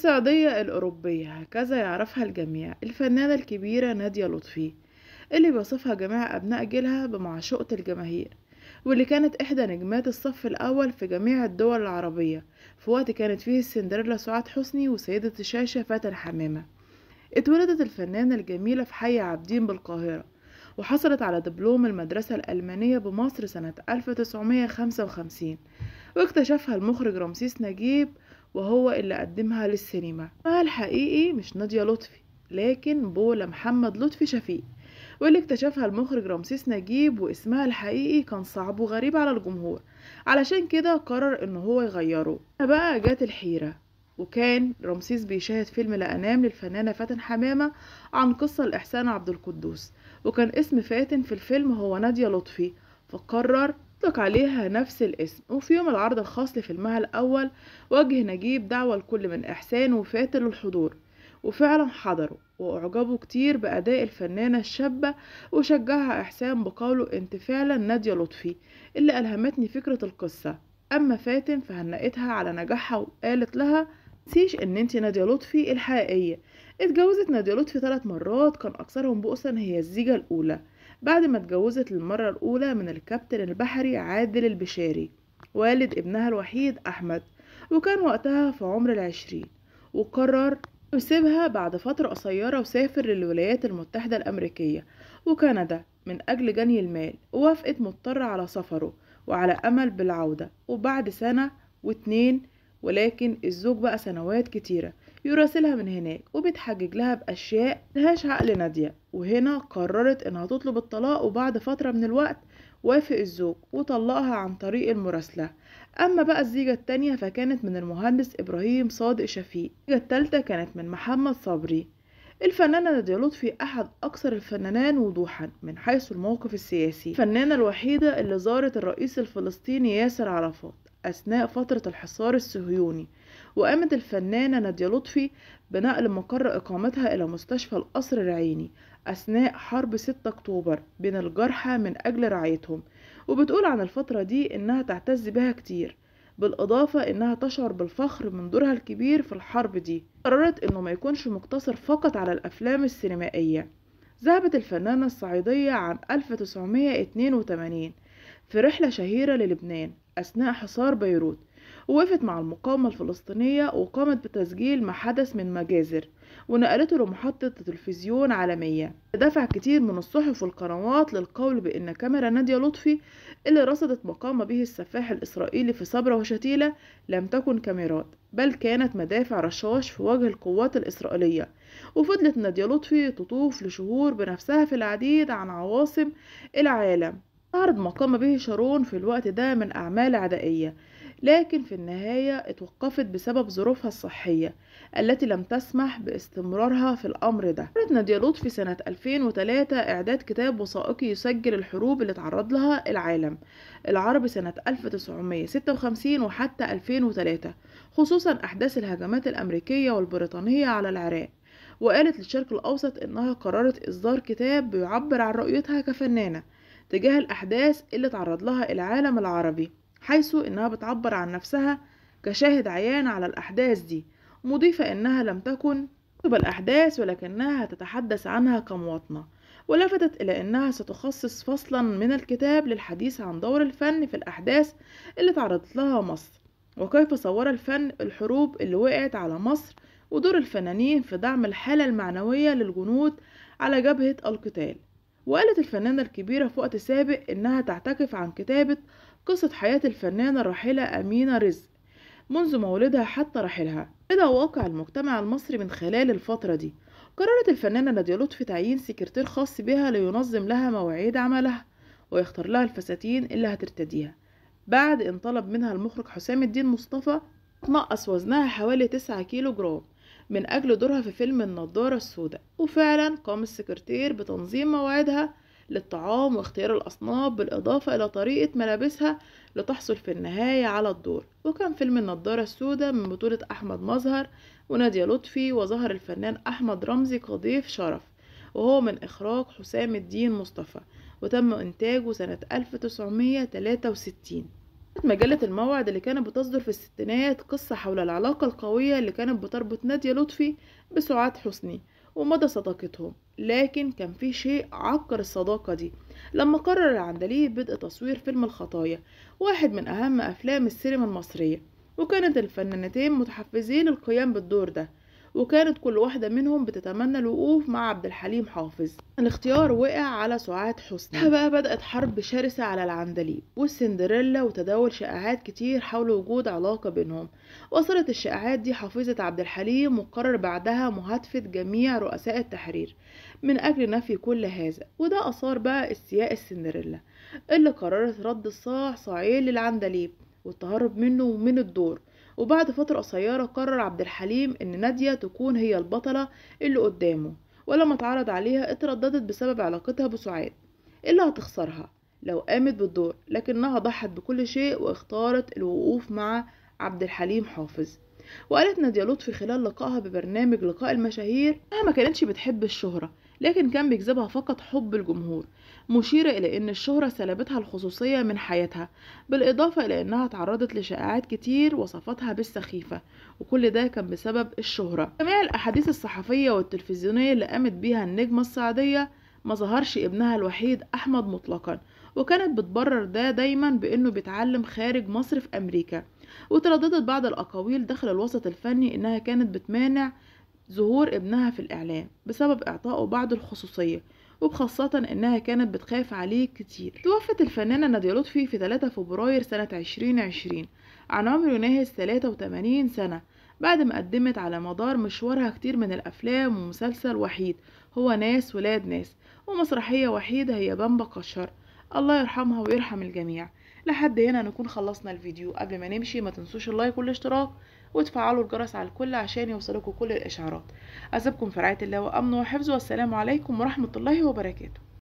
السعودية الأوروبية هكذا يعرفها الجميع الفنانة الكبيرة نادية لطفي اللي بيصفها جميع أبناء جيلها بمعشوقة الجماهير واللي كانت إحدى نجمات الصف الأول في جميع الدول العربية في وقت كانت فيه السندريلا سعاد حسني وسيدة الشاشة فاتن حمامة اتولدت الفنانة الجميلة في حي عابدين بالقاهرة وحصلت على دبلوم المدرسة الألمانية بمصر سنة 1955 واكتشفها المخرج رمسيس نجيب وهو اللي قدمها للسينما اسمها الحقيقي مش نادية لطفي لكن بولا محمد لطفي شفيق واللي اكتشفها المخرج رمسيس نجيب واسمها الحقيقي كان صعب وغريب على الجمهور علشان كده قرر ان هو يغيره هنا بقى جات الحيرة وكان رمسيس بيشاهد فيلم لأنام للفنانة فاتن حمامة عن قصة الإحسان عبد القدوس وكان اسم فاتن في الفيلم هو نادية لطفي فقرر أطلق عليها نفس الاسم وفي يوم العرض الخاص لفيلمها الأول وجه نجيب دعوة لكل من إحسان وفاتن للحضور وفعلا حضروا وأعجبوا كتير بأداء الفنانة الشابة وشجعها إحسان بقوله أنت فعلا نادية لطفي اللي ألهمتني فكرة القصة أما فاتن فهنأتها على نجاحها وقالت لها تنسيش ان انت نادية لطفي الحقيقية اتجوزت نادية لطفي ثلاث مرات كان اكثرهم بؤسا هي الزيجة الاولى بعد ما اتجوزت للمرة الاولى من الكابتن البحري عادل البشاري والد ابنها الوحيد احمد وكان وقتها في عمر العشرين وقرر يسيبها بعد فترة قصيرة وسافر للولايات المتحدة الأمريكية وكندا من أجل جني المال ووافقت مضطرة على سفره وعلى أمل بالعودة وبعد سنة واتنين ولكن الزوج بقى سنوات كتيرة يراسلها من هناك وبتحجج لها بأشياء ملهاش عقل نادية وهنا قررت إنها تطلب الطلاق وبعد فترة من الوقت وافق الزوج وطلقها عن طريق المراسلة أما بقى الزيجة التانية فكانت من المهندس إبراهيم صادق شفيق الزيجة التالتة كانت من محمد صبري الفنانة نادية لطفي أحد أكثر الفنانان وضوحا من حيث الموقف السياسي الفنانة الوحيدة اللي زارت الرئيس الفلسطيني ياسر عرفات أثناء فترة الحصار الصهيوني وقامت الفنانة نادية لطفي بنقل مقر إقامتها إلى مستشفى القصر العيني أثناء حرب 6 أكتوبر بين الجرحى من أجل رعايتهم وبتقول عن الفترة دي إنها تعتز بها كتير بالإضافة إنها تشعر بالفخر من دورها الكبير في الحرب دي قررت إنه ما يكونش مقتصر فقط على الأفلام السينمائية ذهبت الفنانة الصعيدية عام 1982 في رحلة شهيرة للبنان أثناء حصار بيروت وقفت مع المقاومة الفلسطينية وقامت بتسجيل ما حدث من مجازر ونقلته لمحطة تلفزيون عالمية دفع كتير من الصحف والقنوات للقول بأن كاميرا نادية لطفي اللي رصدت ما قام به السفاح الإسرائيلي في صبرا وشتيلة لم تكن كاميرات بل كانت مدافع رشاش في وجه القوات الإسرائيلية وفضلت نادية لطفي تطوف لشهور بنفسها في العديد عن عواصم العالم عرض ما قام به شارون في الوقت ده من أعمال عدائية لكن في النهاية اتوقفت بسبب ظروفها الصحية التي لم تسمح باستمرارها في الأمر ده قررت نادية لطفي سنة 2003 إعداد كتاب وثائقي يسجل الحروب اللي تعرض لها العالم العربي سنة 1956 وحتى 2003 خصوصا أحداث الهجمات الأمريكية والبريطانية على العراق وقالت للشرق الأوسط إنها قررت إصدار كتاب بيعبر عن رؤيتها كفنانة تجاه الأحداث اللي تعرض لها العالم العربي حيث إنها بتعبر عن نفسها كشاهد عيان على الأحداث دي مضيفة إنها لم تكن تكتب الأحداث ولكنها تتحدث عنها كمواطنة ولفتت إلى أنها ستخصص فصلا من الكتاب للحديث عن دور الفن في الأحداث اللي تعرضت لها مصر وكيف صور الفن الحروب اللي وقعت على مصر ودور الفنانين في دعم الحالة المعنوية للجنود على جبهة القتال وقالت الفنانة الكبيرة فؤاد سابق إنها تعتكف عن كتابة قصة حياة الفنانة الراحلة أمينة رزق منذ مولدها حتى رحلها بدأ واقع المجتمع المصري من خلال الفترة دي قررت الفنانة نادية لطفي تعيين سكرتير خاص بها لينظم لها مواعيد عملها ويختار لها الفساتين اللي هترتديها بعد ان طلب منها المخرج حسام الدين مصطفى تنقص وزنها حوالي 9 كيلو جرام من أجل دورها في فيلم النضارة السوداء وفعلا قام السكرتير بتنظيم مواعيدها للطعام واختيار الأصناف بالإضافة إلى طريقة ملابسها لتحصل في النهاية على الدور وكان فيلم النضارة السوداء من بطولة أحمد مظهر ونادية لطفي وظهر الفنان أحمد رمزي كضيف شرف وهو من إخراج حسام الدين مصطفى وتم إنتاجه سنة 1963 نشرت مجلة الموعد اللي كانت بتصدر في الستينات قصة حول العلاقة القوية اللي كانت بتربط نادية لطفي بسعاد حسني ومدى صداقتهم لكن كان في شيء عكر الصداقة دي لما قرر العندليب بدء تصوير فيلم الخطايا واحد من أهم أفلام السينما المصرية وكانت الفنانتين متحفزين للقيام بالدور ده وكانت كل واحدة منهم بتتمنى الوقوف مع عبد الحليم حافظ الاختيار وقع على سعاد حسني بقى بدأت حرب شرسة على العندليب والسندريلا وتداول شائعات كتير حول وجود علاقة بينهم وصلت الشائعات دي حافظة عبد الحليم وقرر بعدها مهاتفة جميع رؤساء التحرير من أجل نفي كل هذا وده أثار بقى استياء السندريلا اللي قررت رد الصاع صاعين للعندليب والتهرب منه ومن الدور وبعد فترة قصيرة قرر عبد الحليم إن نادية تكون هي البطلة اللي قدامه ولما اتعرض عليها اترددت بسبب علاقتها بسعاد اللي هتخسرها لو قامت بالدور لكنها ضحت بكل شيء واختارت الوقوف مع عبد الحليم حافظ وقالت نادية لطفي خلال لقائها ببرنامج لقاء المشاهير انها ما كانتش بتحب الشهرة لكن كان بيجذبها فقط حب الجمهور مشيرة إلى أن الشهرة سلبتها الخصوصية من حياتها بالإضافة إلى أنها تعرضت لشائعات كتير وصفتها بالسخيفة وكل ده كان بسبب الشهرة جميع الأحاديث الصحفية والتلفزيونية اللي قامت بيها النجمة السعودية ما ظهرش ابنها الوحيد أحمد مطلقا وكانت بتبرر ده دايما بأنه بيتعلم خارج مصر في أمريكا وترددت بعض الأقاويل داخل الوسط الفني إنها كانت بتمانع ظهور ابنها في الإعلام بسبب إعطائه بعض الخصوصية وبخاصة إنها كانت بتخاف عليه كتير توفت الفنانة نادية لطفي في 3 فبراير سنة 2020 عن عمر يناهز 83 سنة بعد ما قدمت على مدار مشوارها كتير من الأفلام ومسلسل وحيد هو ناس ولاد ناس ومسرحية وحيدة هي بامبا قشر الله يرحمها ويرحم الجميع لحد هنا نكون خلصنا الفيديو قبل ما نمشي ما تنسوش اللايك والاشتراك وتفعلوا الجرس على الكل عشان يوصلكوا كل الاشعارات اسيبكم في رعايه الله وامنه وحفظه والسلام عليكم ورحمه الله وبركاته